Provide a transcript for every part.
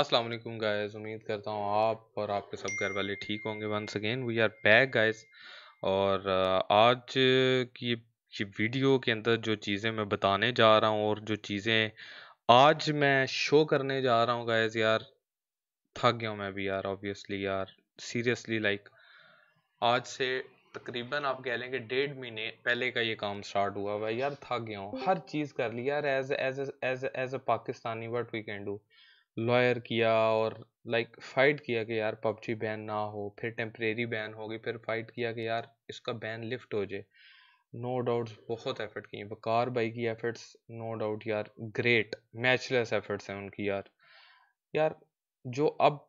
अस्सलाम वालेकुम गाइस उम्मीद करता हूँ आप और आपके सब घर वाले ठीक होंगे once again we are back guys और आज की ये वीडियो के अंदर जो चीज़ें मैं बताने जा रहा हूँ और जो चीज़ें आज मैं शो करने जा रहा हूँ गाइस यार थक गया हूँ मैं भी यार ऑब्वियसली यार सीरियसली लाइक आज से तकरीबन आप कह लेंगे डेढ़ महीने पहले का ये काम स्टार्ट हुआ हुआ यार थक गया हूँ हम्म। हर चीज़ कर ली यार as as as as a Pakistani what we can do lawyer किया और लाइक like, फाइट किया कि यार पबजी बैन ना हो फिर टेम्परेरी बैन हो गई फिर फाइट किया कि यार इसका बैन लिफ्ट हो जाए नो डाउट बहुत एफर्ट किए बकार भाई की एफर्ट्स नो डाउट यार ग्रेट मैचलेस एफर्ट्स हैं उनकी यार यार जो अब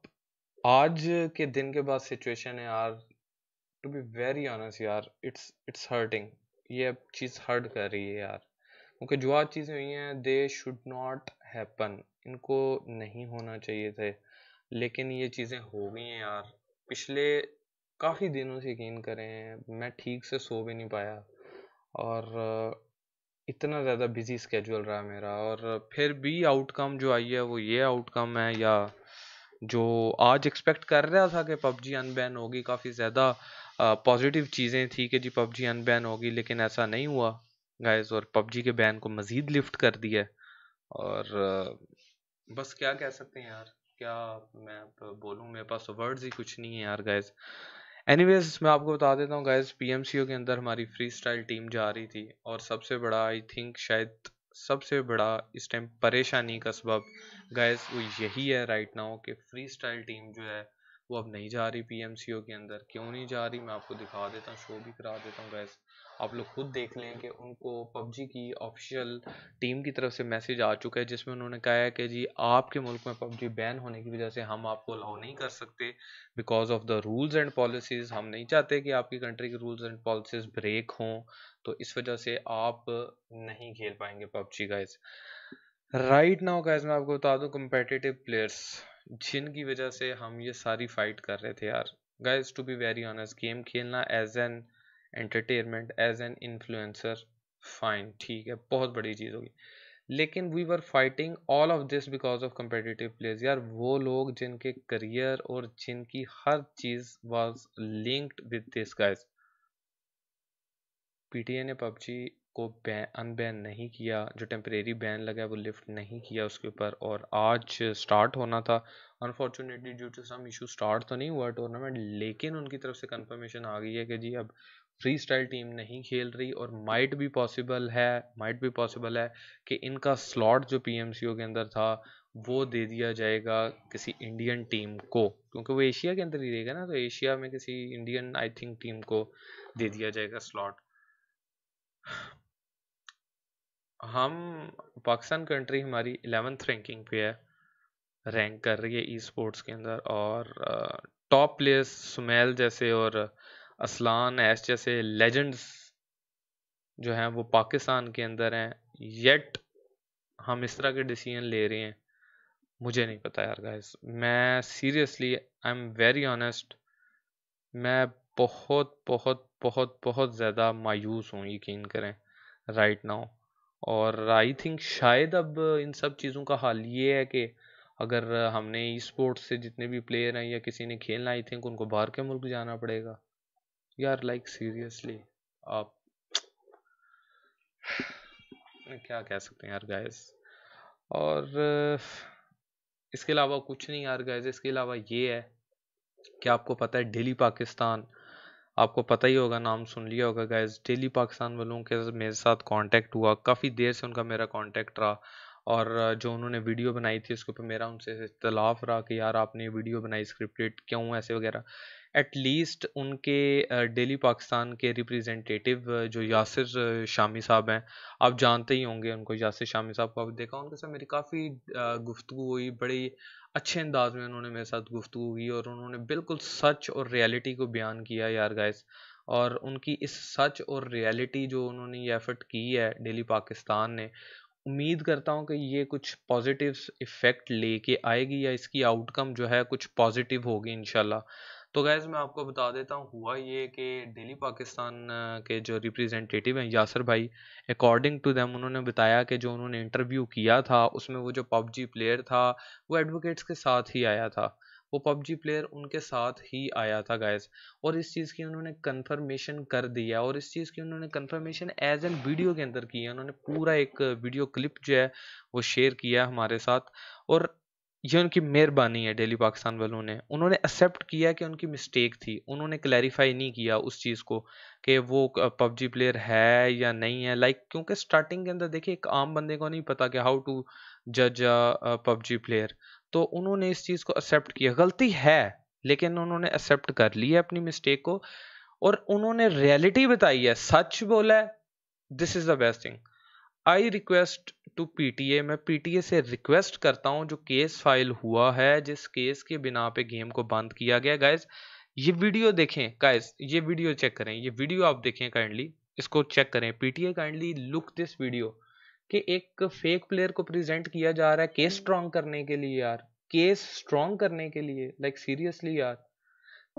आज के दिन के बाद सिचुएशन है यार टू बी वेरी ऑनेस्ट यार इट्स इट्स हर्टिंग ये अब चीज़ हर्ट कर रही है यार क्योंकि जो आज चीज़ें हुई हैं दे शुड नॉट हैपन इनको नहीं होना चाहिए थे लेकिन ये चीज़ें हो गई हैं यार पिछले काफ़ी दिनों से यकीन करें मैं ठीक से सो भी नहीं पाया और इतना ज़्यादा बिजी स्केड्यूल रहा मेरा और फिर भी आउटकम जो आई है वो ये आउटकम है या जो आज एक्सपेक्ट कर रहा था कि पबजी अनबैन होगी काफ़ी ज़्यादा पॉजिटिव चीज़ें थी कि जी पबजी अनबैन होगी लेकिन ऐसा नहीं हुआ गाइस और पबजी के बैन को मज़ीद लिफ्ट कर दिया है और बस क्या कह सकते हैं यार क्या मैं बोलूँ मेरे पास वर्ड्स तो ही कुछ नहीं है यार गाइज एनी वेज मैं आपको बता देता हूँ guys P M C O के अंदर हमारी फ्री स्टाइल टीम जा रही थी और सबसे बड़ा आई थिंक शायद सबसे बड़ा इस टाइम परेशानी का सबब गाइज वो यही है राइट नाउ कि फ्री स्टाइल टीम जो है वो अब नहीं जा रही पी एम सी ओ के अंदर क्यों नहीं जा रही मैं आपको दिखा देता हूँ शो भी करा देता हूँ गैस आप लोग खुद देख लें कि उनको पबजी की ऑफिशियल टीम की तरफ से मैसेज आ चुका है जिसमें उन्होंने कहा है कि जी आपके मुल्क में पबजी बैन होने की वजह से हम आपको अलाउ नहीं कर सकते because of the rules and policies हम नहीं चाहते कि आपकी कंट्री की रूल्स एंड पॉलिसीज़ ब्रेक हों तो इस वजह से आप नहीं खेल पाएंगे PUBG guys right now guys मैं आपको बता दूँ कम्पटिटिव प्लेयर्स जिनकी वजह से हम ये सारी फाइट कर रहे थे यार guys to be very honest game खेलना as an entertainment as an influencer fine ठीक है बहुत बड़ी चीज़ होगी लेकिन we were fighting all of this because of competitive players यार वो लोग जिनके करियर और जिनकी हर चीज़ was linked with this guys PTA ने पबजी को बैन अनबैन नहीं किया जो टेम्परेरी बैन लगा वो लिफ्ट नहीं किया उसके ऊपर और आज स्टार्ट होना था unfortunately due to some issue start तो नहीं हुआ टूर्नामेंट लेकिन उनकी तरफ से कंफर्मेशन आ गई है कि जी अब फ्री स्टाइल टीम नहीं खेल रही और माइट भी पॉसिबल है माइट भी पॉसिबल है कि इनका स्लॉट जो ओ के अंदर था वो दे दिया जाएगा किसी इंडियन टीम को क्योंकि वो एशिया के अंदर ही रहेगा ना तो एशिया में किसी इंडियन आई थिंक टीम को दे दिया जाएगा स्लॉट हम पाकिस्तान कंट्री हमारी एलेवंथ रैंकिंग पे है रैंक कर रही है ई स्पोर्ट्स के अंदर और टॉप uh, प्लेयर्स सुमेल जैसे और असलान ऐस जैसे लेजेंड्स जो हैं वो पाकिस्तान के अंदर हैं येट हम इस तरह के डिसीजन ले रहे हैं मुझे नहीं पता यार गाइस मैं seriously I am very honest मैं बहुत बहुत बहुत बहुत ज़्यादा मायूस हूँ यकीन करें राइट नाउ और आई थिंक शायद अब इन सब चीज़ों का हाल ये है कि अगर हमने ई स्पोर्ट्स से जितने भी प्लेयर हैं या किसी ने खेलना आई थिंक उनको बाहर के मुल्क जाना पड़ेगा यार लाइक सीरियसली आप क्या कह सकते हैं यार गाइस और इसके अलावा कुछ नहीं यार गाइस इसके अलावा ये है कि आपको पता है डेली पाकिस्तान आपको पता ही होगा नाम सुन लिया होगा गाइस डेली पाकिस्तान वालों के मेरे साथ कांटेक्ट हुआ काफ़ी देर से उनका मेरा कांटेक्ट रहा और जो उन्होंने वीडियो बनाई थी उसके ऊपर मेरा उनसे इतलाफ़ रहा कि यार आपने वीडियो बनाई स्क्रिप्टेड क्यों ऐसे वगैरह एटलीस्ट उनके डेली पाकिस्तान के रिप्रेजेंटेटिव जो यासिर शामी साहब हैं आप जानते ही होंगे उनको यासिर शामी साहब को आप देखा उनके साथ मेरी काफ़ी गुफ्तु हुई बड़ी अच्छे अंदाज में उन्होंने मेरे साथ गुफ्तु की और उन्होंने बिल्कुल सच और रियलिटी को बयान किया यार गैस और उनकी इस सच और रियलिटी जो उन्होंने ये एफर्ट की है डेली पाकिस्तान ने उम्मीद करता हूँ कि ये कुछ पॉजिटिव इफ़ेक्ट लेके आएगी या इसकी आउटकम जो है कुछ पॉजिटिव होगी इनशाला तो गैज़ मैं आपको बता देता हूँ हुआ ये कि डेली पाकिस्तान के जो रिप्रेजेंटेटिव हैं यासर भाई अकॉर्डिंग टू दैम उन्होंने बताया कि जो उन्होंने इंटरव्यू किया था उसमें वो जो पबजी प्लेयर था वो एडवोकेट्स के साथ ही आया था वो पबजी प्लेयर उनके साथ ही आया था गैस और इस चीज़ की उन्होंने कंफर्मेशन कर दिया और इस चीज़ की उन्होंने कंफर्मेशन एज एन वीडियो के अंदर की है उन्होंने पूरा एक वीडियो क्लिप जो है वो शेयर किया हमारे साथ और ये उनकी मेहरबानी है डेली पाकिस्तान वालों ने उन्होंने एक्सेप्ट किया कि उनकी मिस्टेक थी उन्होंने क्लैरिफाई नहीं किया उस चीज़ को कि वो पबजी प्लेयर है या नहीं है लाइक like, क्योंकि स्टार्टिंग के अंदर देखिए एक आम बंदे को नहीं पता कि हाउ टू जज अ पबजी प्लेयर तो उन्होंने इस चीज़ को एक्सेप्ट किया गलती है लेकिन उन्होंने एक्सेप्ट कर ली है अपनी मिस्टेक को और उन्होंने रियलिटी बताई है सच बोला है this is the best thing I request to PTA मैं पीटीए से रिक्वेस्ट करता हूँ जो केस फाइल हुआ है जिस केस के बिना पे गेम को बंद किया गया गाइज ये वीडियो देखें गाइज ये वीडियो चेक करें ये वीडियो आप देखें काइंडली इसको चेक करें PTA kindly look this video कि एक फेक प्लेयर को प्रेजेंट किया जा रहा है केस स्ट्रॉन्ग करने के लिए यार केस स्ट्रॉन्ग करने के लिए लाइक सीरियसली यार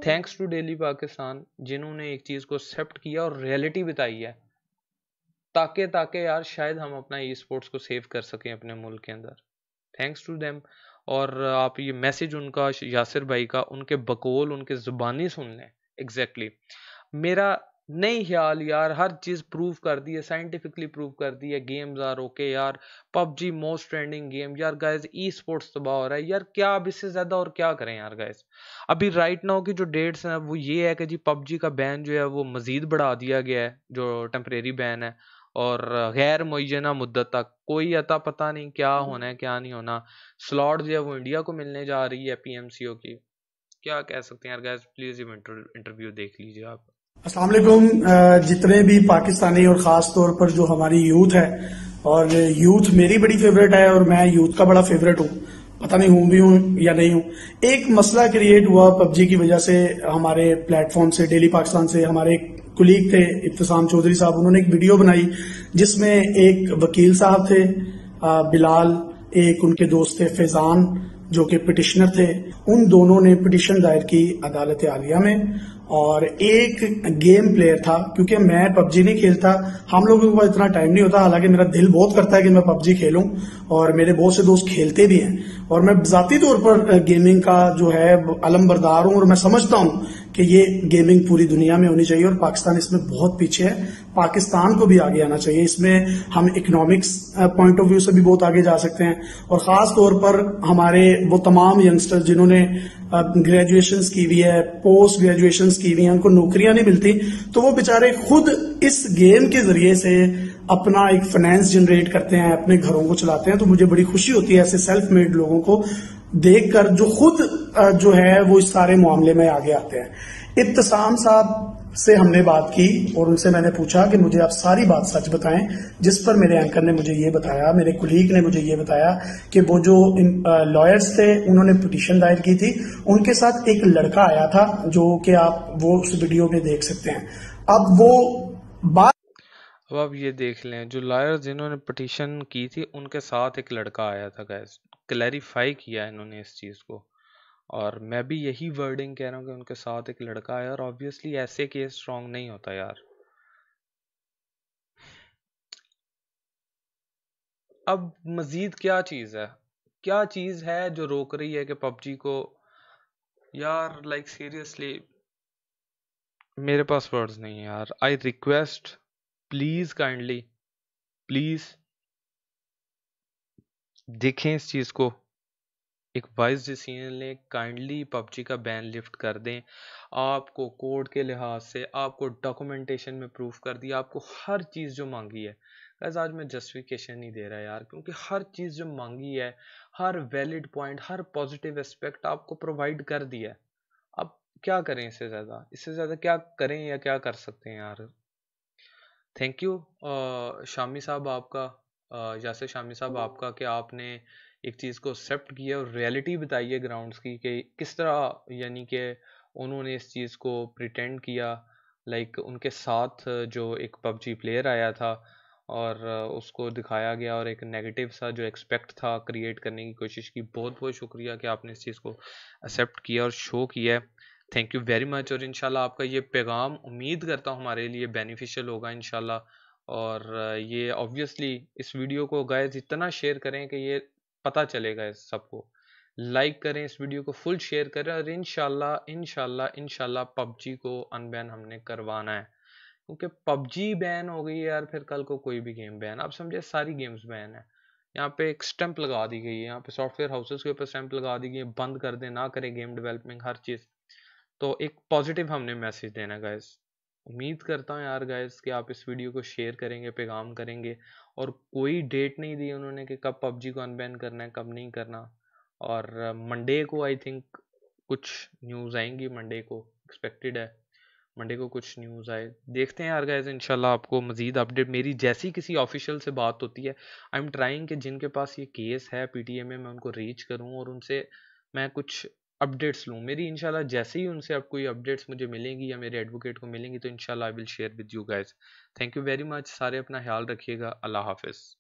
थैंक्स टू डेली पाकिस्तान जिन्होंने एक चीज़ को एक्सेप्ट किया और रियलिटी बताई है ताकि ताकि यार शायद हम अपना ई स्पोर्ट्स को सेव कर सकें अपने मुल्क के अंदर थैंक्स टू देम और आप ये मैसेज उनका यासिर भाई का उनके बकोल उनके ज़ुबानी सुन लें एग्जैक्टली मेरा नहीं ख्याल यार हर चीज़ प्रूव कर दी है साइंटिफिकली प्रूव कर दी है गेम्स आर ओके यार पबजी मोस्ट ट्रेंडिंग गेम यार गाइज ई स्पोर्ट्स तबाह हो रहा है यार क्या अब इससे ज़्यादा और क्या करें यार गाइज अभी राइट नाउ की जो डेट्स हैं वो ये है कि जी पबजी का बैन जो है वो मज़ीद बढ़ा दिया गया है जो टेम्परेरी बैन है और गैर मुना मुद्दत तक कोई अता पता नहीं क्या होना है क्या नहीं होना स्लॉट जो है वो इंडिया को मिलने जा रही है पी की क्या कह सकते हैं यार प्लीज ये इंटरव्यू देख लीजिए आप असलम जितने भी पाकिस्तानी और ख़ास तौर पर जो हमारी यूथ है और यूथ मेरी बड़ी फेवरेट है और मैं यूथ का बड़ा फेवरेट हूँ पता नहीं हूं भी हूं या नहीं हूं एक मसला क्रिएट हुआ पबजी की वजह से हमारे प्लेटफॉर्म से डेली पाकिस्तान से हमारे कुलीग थे इफ्तसाम चौधरी साहब उन्होंने एक वीडियो बनाई जिसमें एक वकील साहब थे बिलाल एक उनके दोस्त थे फैजान जो कि पिटिशनर थे उन दोनों ने पिटिशन दायर की अदालत आलिया में और एक गेम प्लेयर था क्योंकि मैं पबजी नहीं खेलता हम लोगों के पास इतना टाइम नहीं होता हालांकि मेरा दिल बहुत करता है कि मैं पबजी खेलूं और मेरे बहुत से दोस्त खेलते भी हैं और मैं जाती तौर पर गेमिंग का जो है अलम बरदार हूं और मैं समझता हूं कि ये गेमिंग पूरी दुनिया में होनी चाहिए और पाकिस्तान इसमें बहुत पीछे है पाकिस्तान को भी आगे आना चाहिए इसमें हम इकोनॉमिक्स पॉइंट ऑफ व्यू से भी बहुत आगे जा सकते हैं और खास तौर पर हमारे वो तमाम यंगस्टर्स जिन्होंने ग्रेजुएशन की हुई है पोस्ट ग्रेजुएशन की हुई है उनको नौकरियां नहीं मिलती तो वो बेचारे खुद इस गेम के जरिए से अपना एक फाइनेंस जनरेट करते हैं अपने घरों को चलाते हैं तो मुझे बड़ी खुशी होती है ऐसे सेल्फ मेड लोगों को देखकर जो खुद जो है वो इस सारे मामले में आगे आते हैं इब्तसाम साहब से हमने बात की और उनसे मैंने पूछा कि मुझे आप सारी बात सच बताएं जिस पर मेरे एंकर ने मुझे ये बताया मेरे कुलीग ने मुझे ये बताया कि वो जो लॉयर्स थे उन्होंने पिटीशन दायर की थी उनके साथ एक लड़का आया था जो कि आप वो उस वीडियो में देख सकते हैं अब वो बात अब आप ये देख लें जो लायर जिन्होंने पटिशन की थी उनके साथ एक लड़का आया था गैस क्लैरिफाई किया इन्होंने इस चीज़ को और मैं भी यही वर्डिंग कह रहा हूँ कि उनके साथ एक लड़का आया और ऑब्वियसली ऐसे केस स्ट्रांग नहीं होता यार अब मज़ीद क्या चीज़ है क्या चीज़ है जो रोक रही है कि पबजी को यार लाइक like, सीरियसली मेरे पास वर्ड्स नहीं है यार I request please kindly please देखें इस चीज को एक वाइस डिसीजन लें काइंडली पबजी का बैन लिफ्ट कर दें आपको कोड के लिहाज से आपको डॉक्यूमेंटेशन में प्रूफ कर दिया आपको हर चीज़ जो मांगी है गैस आज मैं जस्टिफिकेशन नहीं दे रहा यार क्योंकि हर चीज़ जो मांगी है हर वैलिड पॉइंट हर पॉजिटिव एस्पेक्ट आपको प्रोवाइड कर दिया है अब क्या करें इससे ज़्यादा इससे ज़्यादा क्या करें या क्या कर सकते हैं यार थैंक यू शामी साहब आपका जैसे शामी साहब आपका कि आपने एक चीज़ को एक्सेप्ट किया और रियलिटी बताई है ग्राउंड्स की कि किस तरह यानी कि उन्होंने इस चीज़ को प्रिटेंड किया लाइक उनके साथ जो एक पबजी प्लेयर आया था और उसको दिखाया गया और एक नेगेटिव सा जो एक्सपेक्ट था क्रिएट करने की कोशिश की बहुत बहुत शुक्रिया कि आपने इस चीज़ को एक्सेप्ट किया और शो किया थैंक यू वेरी मच और इनशाला आपका ये पैगाम उम्मीद करता हूँ हमारे लिए बेनिफिशियल होगा इनशाला और ये ऑब्वियसली इस वीडियो को गायज इतना शेयर करें कि ये पता चलेगा इस सबको लाइक करें इस वीडियो को फुल शेयर करें और इनशाला इनशाला इनशाला पबजी को अनबैन हमने करवाना है क्योंकि पबजी बैन हो गई है यार फिर कल को कोई भी गेम बैन आप समझे सारी गेम्स बैन है यहाँ पे एक स्टैंप लगा दी गई है यहाँ पे सॉफ्टवेयर हाउसेस के ऊपर स्टैंप लगा दी गई है बंद कर दें ना करें गेम डेवलपमेंट हर चीज़ तो एक पॉजिटिव हमने मैसेज देना गाइस उम्मीद करता हूँ यार गाइस कि आप इस वीडियो को शेयर करेंगे पैगाम करेंगे और कोई डेट नहीं दी उन्होंने कि कब पबजी को अनबैन करना है कब नहीं करना और मंडे को आई थिंक कुछ न्यूज़ आएंगी मंडे को एक्सपेक्टेड है मंडे को कुछ न्यूज़ आए देखते हैं यार गाइज इंशाल्लाह आपको मज़ीद अपडेट मेरी जैसी किसी ऑफिशियल से बात होती है आई एम ट्राइंग कि जिनके पास ये केस है पीटीए में मैं उनको रीच करूँ और उनसे मैं कुछ अपडेट्स लूँ मेरी इनशाला जैसे ही उनसे अब कोई अपडेट्स मुझे मिलेंगी या मेरे एडवोकेट को मिलेंगी तो इनशाला I will share with you guys thank you very much सारे अपना ख्याल रखिएगा अल्लाह हाफिज़